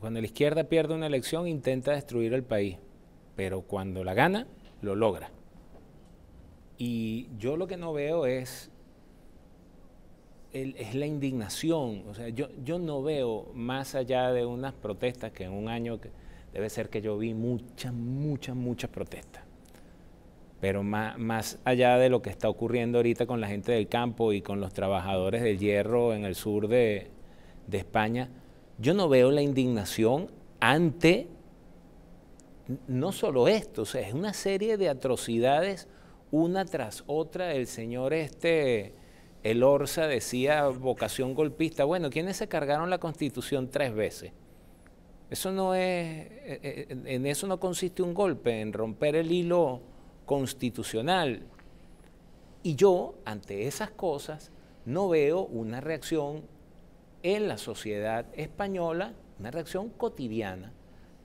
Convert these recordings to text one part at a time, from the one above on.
Cuando la izquierda pierde una elección intenta destruir el país, pero cuando la gana, lo logra. Y yo lo que no veo es, es la indignación. O sea, yo, no veo más allá de unas protestas que en un año debe ser que yo vi muchas, muchas, muchas protestas. Pero más, allá de lo que está ocurriendo ahorita con la gente del campo y con los trabajadores del hierro en el sur de, de España, yo no veo la indignación ante no solo esto, es una serie de atrocidades una tras otra. El señor este, el Orza decía vocación golpista. Bueno, ¿quiénes se cargaron la constitución tres veces? Eso no es, eh, eh, en eso no consiste un golpe, en romper el hilo constitucional. Y yo, ante esas cosas, no veo una reacción en la sociedad española, una reacción cotidiana.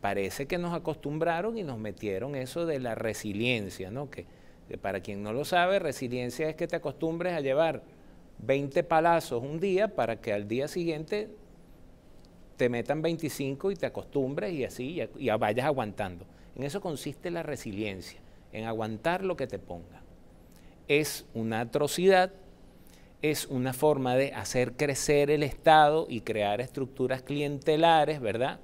Parece que nos acostumbraron y nos metieron eso de la resiliencia, ¿no? Que para quien no lo sabe, resiliencia es que te acostumbres a llevar 20 palazos un día para que al día siguiente te metan 25 y te acostumbres y así y, vayas aguantando. En eso consiste la resiliencia, en aguantar lo que te ponga. Es una atrocidad es una forma de hacer crecer el Estado y crear estructuras clientelares, ¿verdad?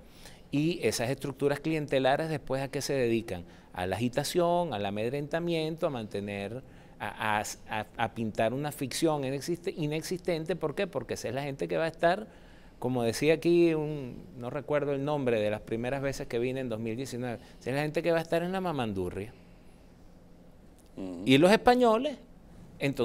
Y esas estructuras clientelares después a qué se dedican? A la agitación, al amedrentamiento, a mantener, a, pintar una ficción inexistente. ¿Por qué? Porque esa es la gente que va a estar, como decía aquí, no recuerdo el nombre de las primeras veces que vine en 2019, esa es la gente que va a estar en la mamandurria. Mm. Y los españoles, entonces...